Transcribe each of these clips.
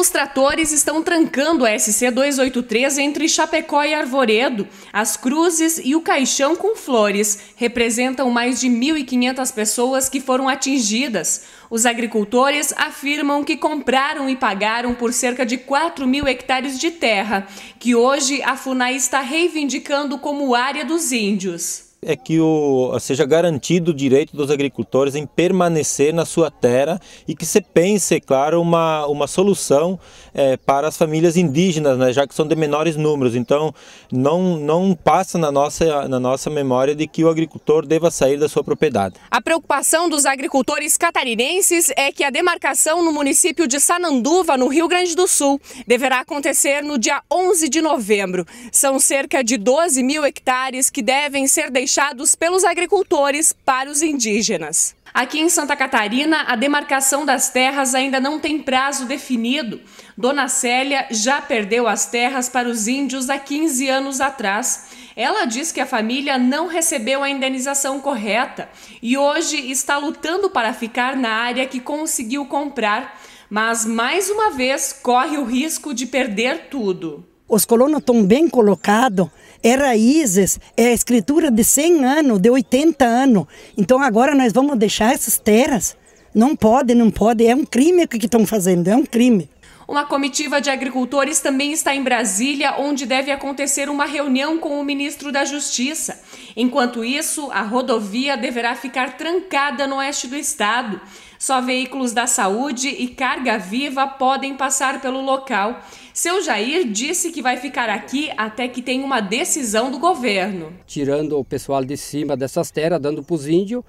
Os tratores estão trancando a SC-283 entre Chapecó e Arvoredo. As cruzes e o caixão com flores representam mais de 1.500 pessoas que foram atingidas. Os agricultores afirmam que compraram e pagaram por cerca de 4 mil hectares de terra, que hoje a FUNAI está reivindicando como área dos índios é que o, seja garantido o direito dos agricultores em permanecer na sua terra e que se pense, é claro, uma, uma solução é, para as famílias indígenas, né, já que são de menores números. Então, não, não passa na nossa, na nossa memória de que o agricultor deva sair da sua propriedade. A preocupação dos agricultores catarinenses é que a demarcação no município de Sananduva, no Rio Grande do Sul, deverá acontecer no dia 11 de novembro. São cerca de 12 mil hectares que devem ser deixados deixados pelos agricultores para os indígenas. Aqui em Santa Catarina, a demarcação das terras ainda não tem prazo definido. Dona Célia já perdeu as terras para os índios há 15 anos atrás. Ela diz que a família não recebeu a indenização correta e hoje está lutando para ficar na área que conseguiu comprar, mas mais uma vez corre o risco de perder tudo os colonos estão bem colocados, é raízes, é escritura de 100 anos, de 80 anos. Então agora nós vamos deixar essas terras. Não pode, não pode, é um crime o que estão fazendo, é um crime. Uma comitiva de agricultores também está em Brasília, onde deve acontecer uma reunião com o ministro da Justiça. Enquanto isso, a rodovia deverá ficar trancada no oeste do estado. Só veículos da saúde e carga viva podem passar pelo local. Seu Jair disse que vai ficar aqui até que tenha uma decisão do governo. Tirando o pessoal de cima dessas terras, dando para os índios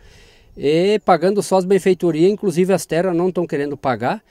e pagando só as benfeitorias, inclusive as terras não estão querendo pagar.